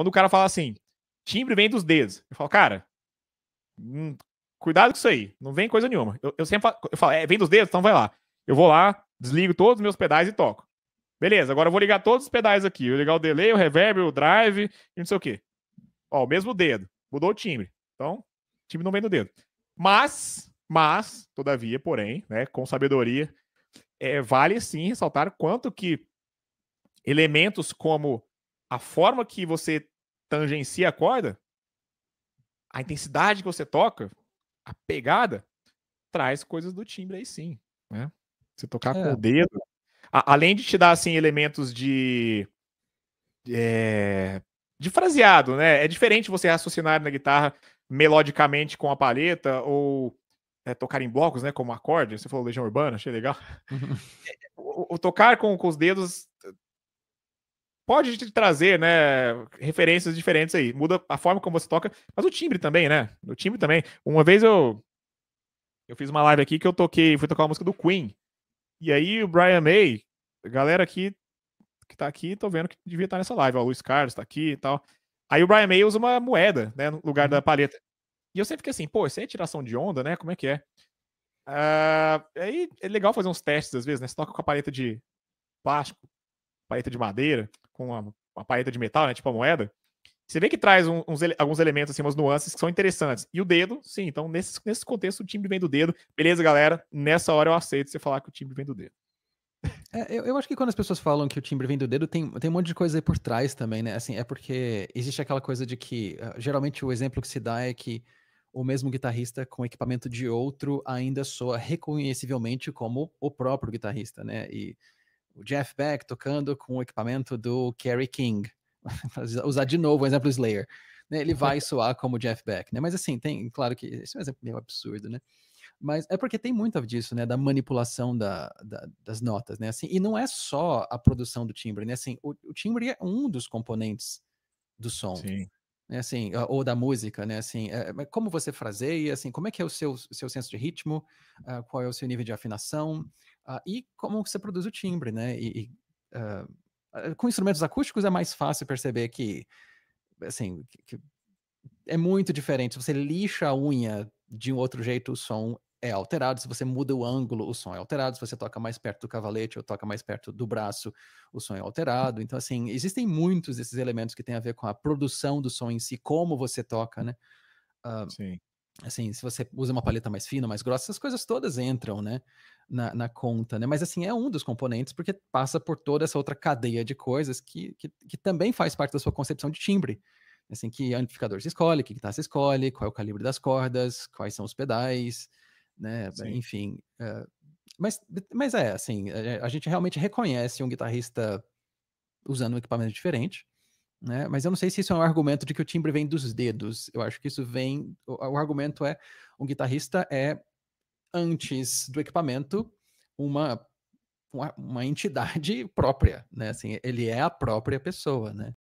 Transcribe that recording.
Quando o cara fala assim, timbre vem dos dedos. Eu falo, cara, hum, cuidado com isso aí. Não vem coisa nenhuma. Eu, eu sempre falo, eu falo é, vem dos dedos, então vai lá. Eu vou lá, desligo todos os meus pedais e toco. Beleza, agora eu vou ligar todos os pedais aqui. Eu ligar o delay, o reverb, o drive e não sei o quê. Ó, o mesmo dedo. Mudou o timbre. Então, timbre não vem do dedo. Mas, mas, todavia, porém, né, com sabedoria, é, vale sim ressaltar quanto que elementos como a forma que você tangencia a corda, a intensidade que você toca, a pegada, traz coisas do timbre aí sim. Né? Você tocar é. com o dedo. A, além de te dar assim, elementos de. É, de fraseado, né? É diferente você raciocinar na guitarra melodicamente com a palheta ou é, tocar em blocos, né? Como acorde. Você falou Legião Urbana, achei legal. Uhum. o, o, tocar com, com os dedos pode te trazer, né, referências diferentes aí. Muda a forma como você toca, mas o timbre também, né? O timbre também. Uma vez eu eu fiz uma live aqui que eu toquei, fui tocar uma música do Queen. E aí o Brian May, galera aqui que tá aqui, tô vendo que devia estar tá nessa live, ó, o Luiz Carlos tá aqui e tal. Aí o Brian May usa uma moeda, né, no lugar da uhum. paleta E eu sempre fiquei assim, pô, isso é tiração de onda, né? Como é que é? Uh, aí é legal fazer uns testes às vezes, né? Você toca com a paleta de plástico, paleta de madeira, com uma, uma paleta de metal, né? Tipo a moeda. Você vê que traz um, uns, alguns elementos, assim, umas nuances que são interessantes. E o dedo, sim. Então, nesse, nesse contexto, o timbre vem do dedo. Beleza, galera? Nessa hora eu aceito você falar que o timbre vem do dedo. É, eu, eu, acho que quando as pessoas falam que o timbre vem do dedo, tem, tem um monte de coisa aí por trás também, né? Assim, é porque existe aquela coisa de que, ah, geralmente, o exemplo que se dá é que o mesmo guitarrista com equipamento de outro ainda soa reconhecivelmente como o próprio guitarrista, né? E o Jeff Beck tocando com o equipamento do Kerry King. usar de novo o exemplo do Slayer. Né? Ele vai soar como Jeff Beck, né? Mas assim, tem, claro que esse é um exemplo meio absurdo, né? Mas é porque tem muito disso, né? Da manipulação da, da, das notas, né? Assim, e não é só a produção do timbre, né? Assim, o, o timbre é um dos componentes do som. Sim. Né, assim, ou da música, né, assim, é, é, como você fraseia, assim, como é que é o seu, seu senso de ritmo, uh, qual é o seu nível de afinação, uh, e como você produz o timbre, né? E, e uh, com instrumentos acústicos é mais fácil perceber que, assim, que é muito diferente. Se você lixa a unha de um outro jeito, o som é alterado. Se você muda o ângulo, o som é alterado. Se você toca mais perto do cavalete ou toca mais perto do braço, o som é alterado. Então, assim, existem muitos desses elementos que têm a ver com a produção do som em si, como você toca, né? Uh, Sim assim, se você usa uma paleta mais fina, mais grossa, essas coisas todas entram, né, na, na, conta, né? Mas assim, é um dos componentes, porque passa por toda essa outra cadeia de coisas que, que, que também faz parte da sua concepção de timbre. Assim, que amplificador se escolhe, que guitarra se escolhe, qual é o calibre das cordas, quais são os pedais, né? Sim. Enfim. Eh, mas, mas é, assim, eh, a gente realmente reconhece um guitarrista usando um equipamento diferente, né? Mas eu não sei se isso é um argumento de que o timbre vem dos dedos. Eu acho que isso vem. O, o argumento é: um guitarrista é, antes do equipamento, uma, uma, uma entidade própria. Né? Assim, ele é a própria pessoa. Né?